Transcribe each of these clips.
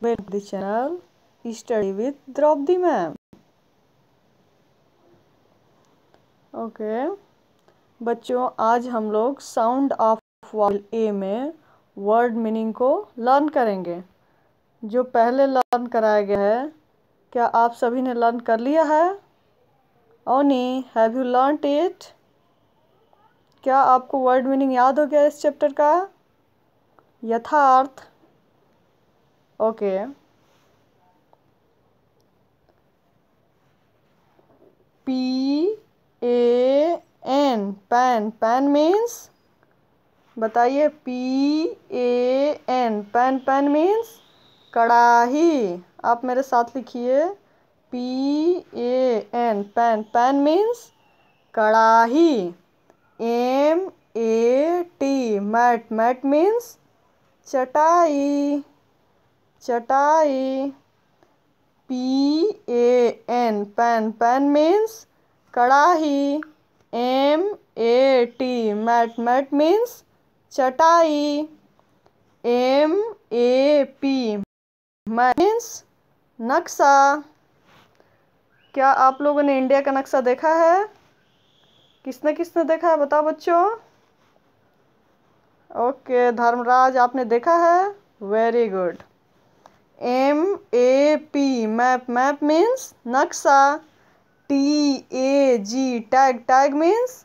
Welcome to the channel Study with Draupadi Ma'am. Okay okay. बच्चों आज हम लोग साउंड ऑफ वॉल ए में वर्ड मीनिंग को लर्न करेंगे जो पहले लर्न कराया गया है क्या आप सभी ने लर्न कर लिया है ओनी हैव यू लर्न इट क्या आपको वर्ड मीनिंग याद हो गया इस चैप्टर का Yatharth okay P A N pan pan means बताइए P A N pan pan means कड़ाही आप मेरे साथ लिखिए P A N pan pan means कड़ाही M A T mat mat means चटाई चटाई P A N pan pan means कड़ाही M A T mat mat means चटाई एम ए पी मीन्स नक्शा क्या आप लोगों ने इंडिया का नक्शा देखा है किसने किसने देखा है बताओ बच्चों ओके धर्मराज आपने देखा है very good M A P map map means नक्शा T A G tag tag means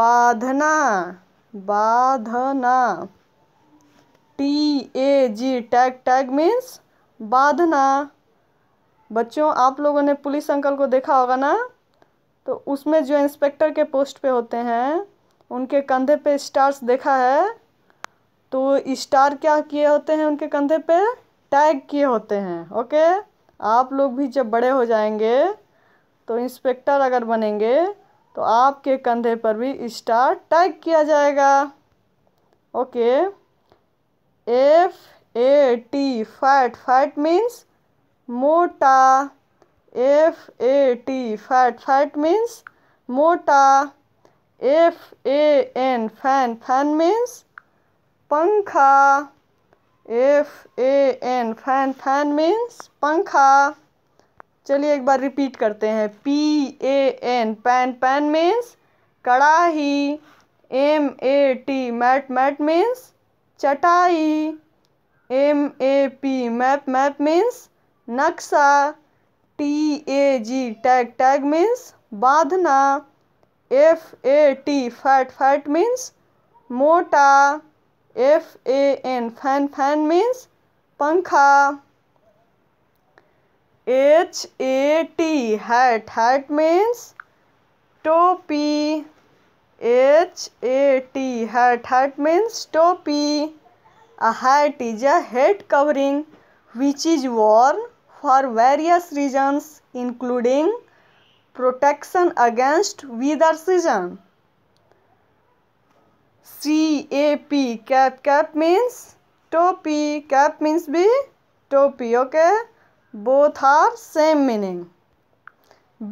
बाधना बाधना T A G tag tag means बाधना बच्चों आप लोगों ने पुलिस अंकल को देखा होगा ना तो उसमें जो इंस्पेक्टर के पोस्ट पे होते हैं उनके कंधे पे स्टार्स देखा है तो स्टार क्या किए होते हैं उनके कंधे पे टैग किए होते हैं ओके आप लोग भी जब बड़े हो जाएंगे तो इंस्पेक्टर अगर बनेंगे तो आपके कंधे पर भी स्टार टैग किया जाएगा okay F A T fat fat means मोटा F A T fat fat means मोटा F A N fan fan means पंखा F A N fan fan means पंखा चलिए एक बार रिपीट करते हैं P A N pan pan means कड़ाही M A T mat mat means चटाई M A P map map means नक्शा T A G tag tag means बांधना F A T fat fat means मोटा F A N fan fan means pankha. H A T hat hat means topi. H A T hat hat means topi. A hat is a head covering which is worn for various reasons including protection against weather season C A P cap cap means topi cap means B topi okay both are same meaning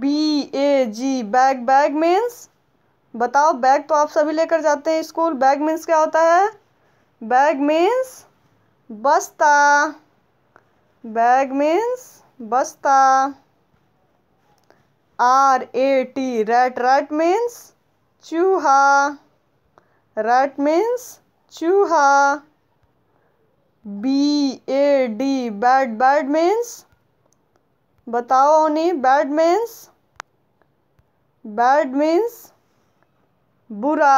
B A G bag bag means बताओ bag तो आप सभी लेकर जाते हैं school bag means क्या होता है बैग मीन्स बस्ता बैग मीन्स बस्ता R A T rat rat means चूहा rat means chuha b a d bad bad means बताओ ओनी बैड मीन्स बैड मीन्स बुरा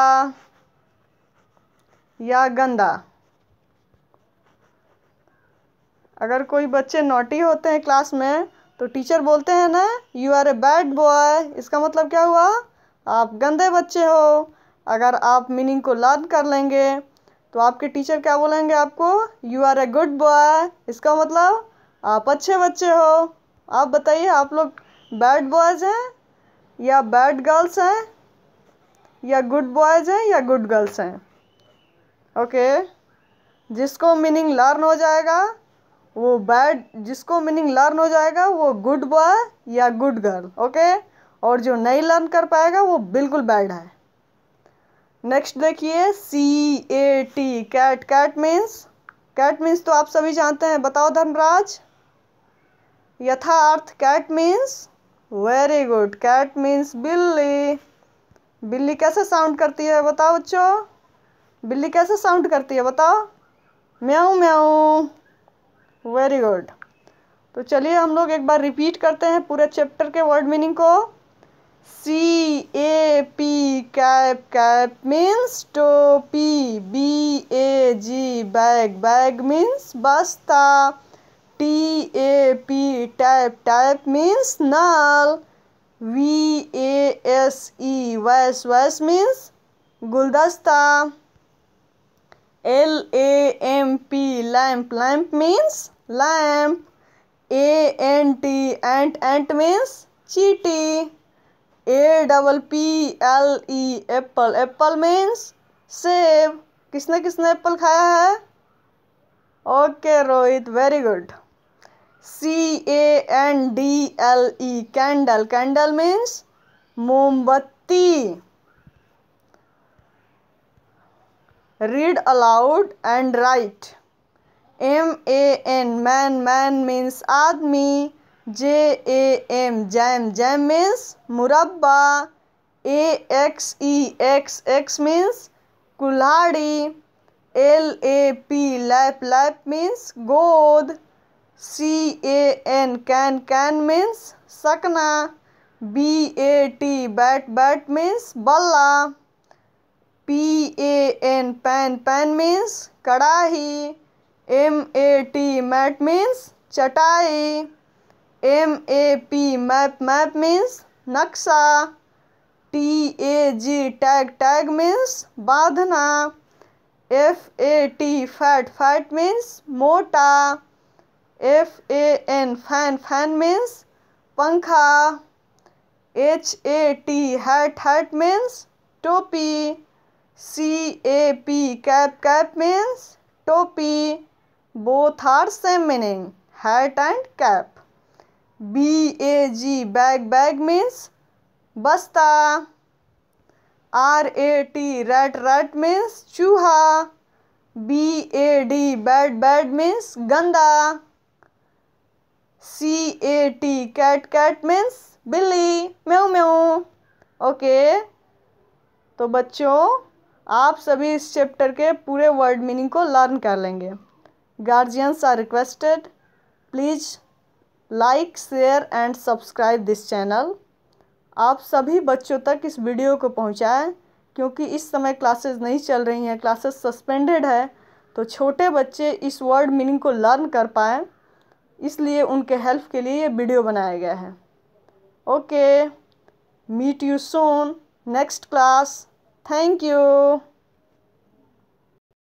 या गंदा अगर कोई बच्चे नोटी होते हैं क्लास में तो टीचर बोलते हैं ना you are a bad boy इसका मतलब क्या हुआ आप गंदे बच्चे हो अगर आप मीनिंग को लर्न कर लेंगे तो आपके टीचर क्या बोलेंगे आपको you are a good boy इसका मतलब आप अच्छे बच्चे हो आप बताइए आप लोग बैड बॉयज़ हैं या बैड गर्ल्स हैं या गुड बॉयज़ हैं या गुड गर्ल्स हैं ओके जिसको मीनिंग लर्न हो जाएगा वो बैड जिसको मीनिंग लर्न हो जाएगा वो गुड बॉय या गुड गर्ल ओके और जो नहीं लर्न कर पाएगा वो बिल्कुल बैड है नेक्स्ट देखिए C A T cat cat means cat means तो आप सभी जानते हैं बताओ Dharmraj Yatharth cat means very good cat means बिल्ली बिल्ली कैसे साउंड करती है बताओ बच्चों बिल्ली कैसे साउंड करती है बताओ म्याऊ म्याऊ वेरी गुड तो चलिए हम लोग एक बार रिपीट करते हैं पूरे चैप्टर के वर्ड मीनिंग को C A cap cap means टोपी B A G bag bag means बस्ता T A P tap tap means नल V A S E vase vase means गुलदस्ता L A M P lamp lamp means lamp A N T ant ant means चीटी A double P L E apple apple means सेब किसने किसने apple खाया है okay Rohit very good C A N D L E candle candle means मोमबत्ती read aloud and write M A N man man means आदमी J A M jam jam means मुरब्बा A X E axe axe means कुल्हाड़ी L A P lap lap means गोद C A N can can means सकना B A T bat bat means बल्ला P A N pan pan means कड़ाही M A T mat means चटाई M A P map map means नक्शा T A G tag tag means बांधना F A T fat fat means मोटा F A N fan fan means पंखा H A T hat hat means टोपी C A P cap cap means टोपी both are same meaning hat and cap B A G bag bag means बस्ता R A T rat rat means चूहा B A D bad bad means गंदा C A T cat cat means बिल्ली म्यू म्यू okay तो बच्चों आप सभी इस चैप्टर के पूरे वर्ड मीनिंग को लर्न कर लेंगे guardians are requested please like share and subscribe this channel आप सभी बच्चों तक इस वीडियो को पहुंचाएं क्योंकि इस समय क्लासेस नहीं चल रही हैं क्लासेस सस्पेंडेड है तो छोटे बच्चे इस वर्ड मीनिंग को लर्न कर पाएँ इसलिए उनके हेल्प के लिए ये वीडियो बनाया गया है okay meet you soon next class thank you